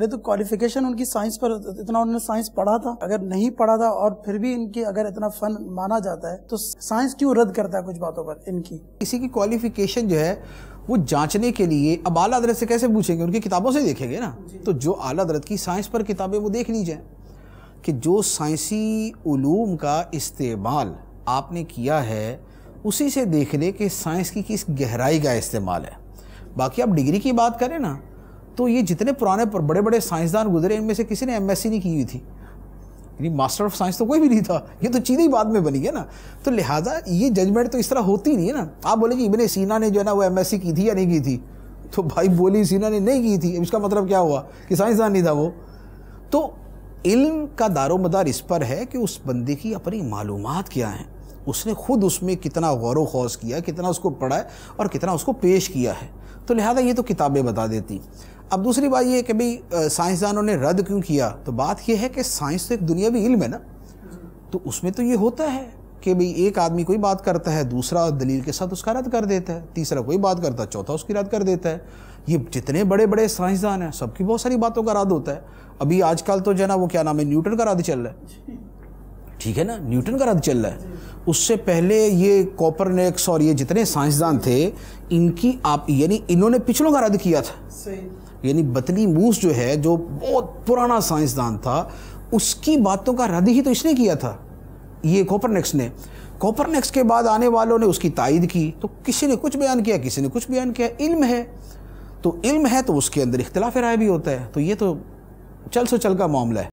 अरे तो क्वालिफिकेशन उनकी साइंस पर इतना उन्होंने साइंस पढ़ा था अगर नहीं पढ़ा था और फिर भी इनकी अगर इतना फन माना जाता है तो साइंस क्यों रद्द करता है कुछ बातों पर इनकी किसी की क्वालिफिकेशन जो है वो जांचने के लिए अब आला अदरत से कैसे पूछेंगे उनकी किताबों से देखेंगे ना तो जो आला अदरत की साइंस पर किताबें वो देख लीजिए कि जो साइंसी ूम का इस्तेमाल आपने किया है उसी से देख लें कि साइंस की किस गहराई का इस्तेमाल है बाकी आप डिग्री की बात करें ना तो ये जितने पुराने पर बड़े बड़े साइंसदान गुजरे इनमें से किसी ने एम नहीं की हुई थी यानी मास्टर ऑफ साइंस तो कोई भी नहीं था ये तो चीज़ ही बाद में बनी है ना तो लिहाजा ये जजमेंट तो इस तरह होती नहीं है ना आप बोले कि इबन सीना ने जो है ना वो एम की थी या नहीं की थी तो भाई बोली सीना ने नहीं की थी इसका मतलब क्या हुआ कि साइंसदान नहीं था वो तो इल्म का दारो मदार इस पर है कि उस बंदे की अपनी मालूम क्या हैं उसने खुद उसमें कितना गौर वौस किया कितना उसको पढ़ा है और कितना उसको पेश किया है तो लिहाजा ये तो किताबें बता देती अब दूसरी बात ये कि भाई साइंसदानों ने रद्द क्यों किया तो बात यह है कि साइंस तो एक दुनियावी इल्म है ना तो उसमें तो ये होता है कि भाई एक आदमी कोई बात करता है दूसरा दलील के साथ उसका रद्द कर देता है तीसरा कोई बात करता है चौथा उसकी रद्द कर देता है ये जितने बड़े बड़े साइंसदान हैं सबकी बहुत सारी बातों का रद्द होता है अभी आजकल तो जो है ना वो क्या नाम है न्यूटन का रद्द चल रहा है ठीक है ना न्यूटन का रद्द चल रहा है उससे पहले ये कॉपरनेक्स और ये जितने साइंसदान थे इनकी आप यानी इन्होंने पिछलों का रद्द किया था यानी बतली मूस जो है जो बहुत पुराना साइंसदान था उसकी बातों का रद्द ही तो इसने किया था ये कॉपरनेक्स ने कॉपरनेक्स के बाद आने वालों ने उसकी तायद की तो किसी ने कुछ बयान किया किसी ने कुछ बयान किया इल्म है तो इल्म है तो उसके अंदर इख्तलाफ राय भी होता है तो ये तो चल सो चल का मामला है